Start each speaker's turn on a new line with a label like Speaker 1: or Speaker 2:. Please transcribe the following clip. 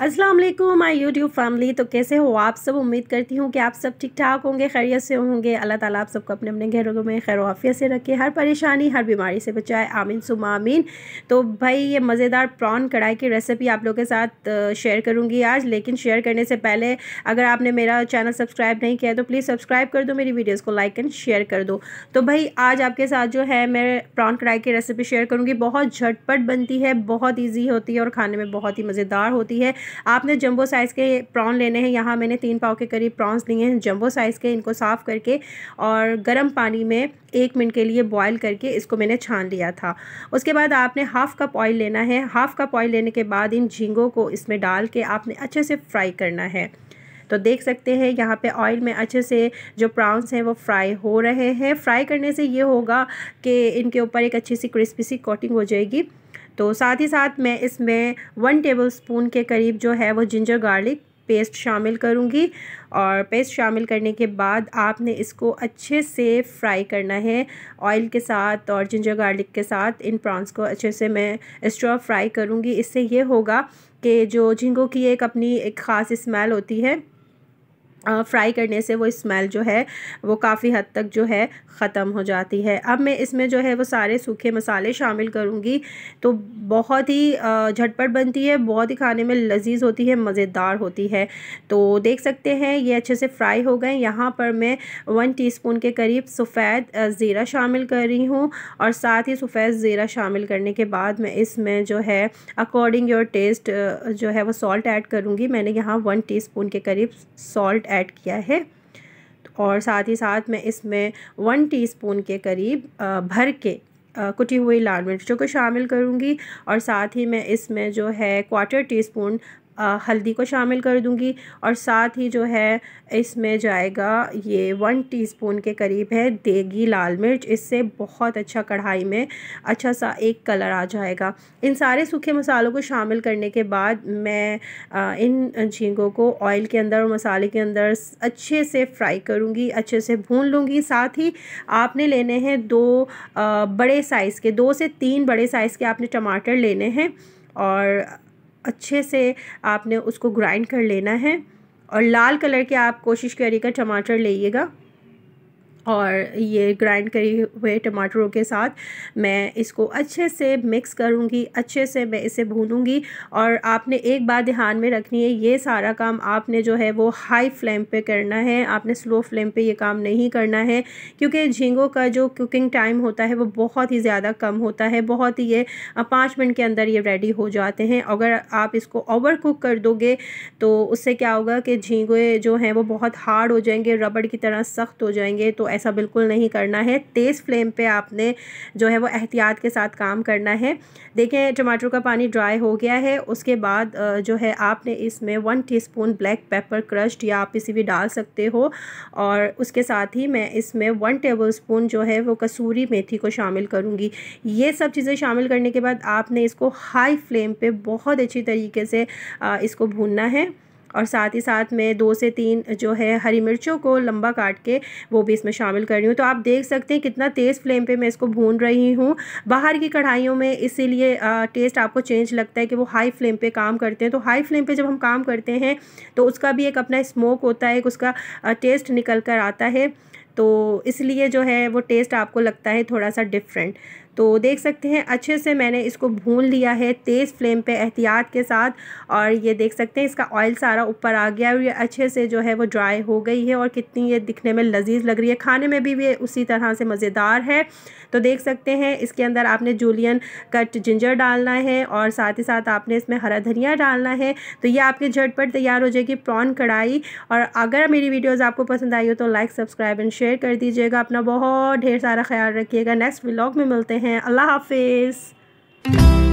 Speaker 1: Aslam my YouTube YouTube family तो कैसे हो आप सब उम्मीद करती हूँ कि आप सब ठीक ठाक होंगे खैरियत से होंगे अल्लाह ताला आप सबको अपने अपने घरों में खैर वाफियत से रखे हर परेशानी हर बीमारी से बचाए आमीन सुम आमीन तो भाई ये मज़ेदार प्रॉन कढ़ाई की रेसिपी आप लोगों के साथ शेयर करूँगी आज लेकिन शेयर करने से पहले अगर आपने मेरा चैनल सब्सक्राइब नहीं किया तो प्लीज़ सब्सक्राइब कर दो मेरी वीडियोज़ को लाइक एंड शेयर कर दो तो भाई आज आपके साथ जो है मैं प्रॉन कढ़ाई की रेसिपी शेयर करूँगी बहुत झटपट बनती है बहुत ईजी होती है और खाने में बहुत ही मज़ेदार होती है आपने जंबो साइज़ के प्रॉन लेने हैं यहाँ मैंने तीन पाव के करीब प्रॉन्स लिए हैं जंबो साइज़ के इनको साफ़ करके और गर्म पानी में एक मिनट के लिए बॉयल करके इसको मैंने छान लिया था उसके बाद आपने हाफ़ कप ऑयल लेना है हाफ़ कप ऑयल लेने के बाद इन झींगों को इसमें डाल के आपने अच्छे से फ्राई करना है तो देख सकते हैं यहाँ पे ऑयल में अच्छे से जो प्राउन्स हैं वो फ्राई हो रहे हैं फ्राई करने से ये होगा कि इनके ऊपर एक अच्छी सी क्रिस्पी सी कोटिंग हो जाएगी तो साथ ही साथ मैं इसमें वन टेबल स्पून के करीब जो है वो जिंजर गार्लिक पेस्ट शामिल करूँगी और पेस्ट शामिल करने के बाद आपने इसको अच्छे से फ्राई करना है ऑयल के साथ और जिंजर गार्लिक के साथ इन प्रॉन्स को अच्छे से मैं स्ट्रॉ फ्राई करूँगी इससे ये होगा कि जो झिंगों की एक अपनी एक ख़ास स्मेल होती है फ्राई करने से वो स्मेल जो है वो काफ़ी हद तक जो है ख़त्म हो जाती है अब मैं इसमें जो है वो सारे सूखे मसाले शामिल करूँगी तो बहुत ही झटपट बनती है बहुत ही खाने में लजीज होती है मज़ेदार होती है तो देख सकते हैं ये अच्छे से फ्राई हो गए यहाँ पर मैं वन टीस्पून के करीब सफ़ेद ज़ीरा शामिल कर रही हूँ और साथ ही सफ़ेद ज़ीरा शामिल करने के बाद मैं इसमें जो है अकॉर्डिंग योर टेस्ट जो है वो सॉल्ट ऐड करूँगी मैंने यहाँ वन टी के करीब सॉल्ट ऐड किया है और साथ ही साथ मैं इसमें वन टीस्पून के करीब भर के कुटी हुई लाल मिर्चों को शामिल करूँगी और साथ ही मैं इसमें जो है क्वार्टर टी स्पून हल्दी को शामिल कर दूँगी और साथ ही जो है इसमें जाएगा ये वन टीस्पून के करीब है देगी लाल मिर्च इससे बहुत अच्छा कढ़ाई में अच्छा सा एक कलर आ जाएगा इन सारे सूखे मसालों को शामिल करने के बाद मैं इन झींगों को ऑयल के अंदर और मसाले के अंदर अच्छे से फ्राई करूँगी अच्छे से भून लूँगी साथ ही आपने लेने हैं दो बड़े साइज़ के दो से तीन बड़े साइज़ के आपने टमाटर लेने हैं और अच्छे से आपने उसको ग्राइंड कर लेना है और लाल कलर के आप कोशिश करिएगा टमाटर लेइएगा और ये ग्राइंड करे हुए टमाटरों के साथ मैं इसको अच्छे से मिक्स करूँगी अच्छे से मैं इसे भूनूँगी और आपने एक बात ध्यान में रखनी है ये सारा काम आपने जो है वो हाई फ्लेम पे करना है आपने स्लो फ्लेम पे ये काम नहीं करना है क्योंकि झींगों का जो कुकिंग टाइम होता है वो बहुत ही ज़्यादा कम होता है बहुत ही ये पाँच मिनट के अंदर ये रेडी हो जाते हैं अगर आप इसको ओवर कुक कर दोगे तो उससे क्या होगा कि झींगे जो हैं वो बहुत हार्ड हो जाएंगे रबड़ की तरह सख्त हो जाएंगे तो ऐसा बिल्कुल नहीं करना है तेज़ फ्लेम पे आपने जो है वो एहतियात के साथ काम करना है देखें टमाटर का पानी ड्राई हो गया है उसके बाद जो है आपने इसमें one teaspoon black pepper crushed या आप किसी भी डाल सकते हो और उसके साथ ही मैं इसमें वन टेबल स्पून जो है वो कसूरी मेथी को शामिल करूँगी ये सब चीज़ें शामिल करने के बाद आपने इसको हाई फ्लेम पर बहुत अच्छी तरीके से इसको भूनना है और साथ ही साथ मैं दो से तीन जो है हरी मिर्चों को लंबा काट के वो भी इसमें शामिल कर रही हूँ तो आप देख सकते हैं कितना तेज़ फ्लेम पे मैं इसको भून रही हूँ बाहर की कढ़ाइयों में इसीलिए टेस्ट आपको चेंज लगता है कि वो हाई फ्लेम पे काम करते हैं तो हाई फ्लेम पे जब हम काम करते हैं तो उसका भी एक अपना स्मोक होता है एक उसका टेस्ट निकल कर आता है तो इसलिए जो है वो टेस्ट आपको लगता है थोड़ा सा डिफरेंट तो देख सकते हैं अच्छे से मैंने इसको भून लिया है तेज़ फ्लेम पे एहतियात के साथ और ये देख सकते हैं इसका ऑयल सारा ऊपर आ गया और ये अच्छे से जो है वो ड्राई हो गई है और कितनी ये दिखने में लजीज लग रही है खाने में भी ये उसी तरह से मज़ेदार है तो देख सकते हैं इसके अंदर आपने जूलियन कट जिंजर डालना है और साथ ही साथ आपने इसमें हरा धनिया डालना है तो ये आपके झटपट तैयार हो जाएगी प्रॉन कढ़ाई और अगर मेरी वीडियोज़ आपको पसंद आई हो तो लाइक सब्सक्राइब एंड शेयर कर दीजिएगा अपना बहुत ढेर सारा ख्याल रखिएगा नेक्स्ट व्लॉग में मिलते हैं हैं अल्लाह हाफिज़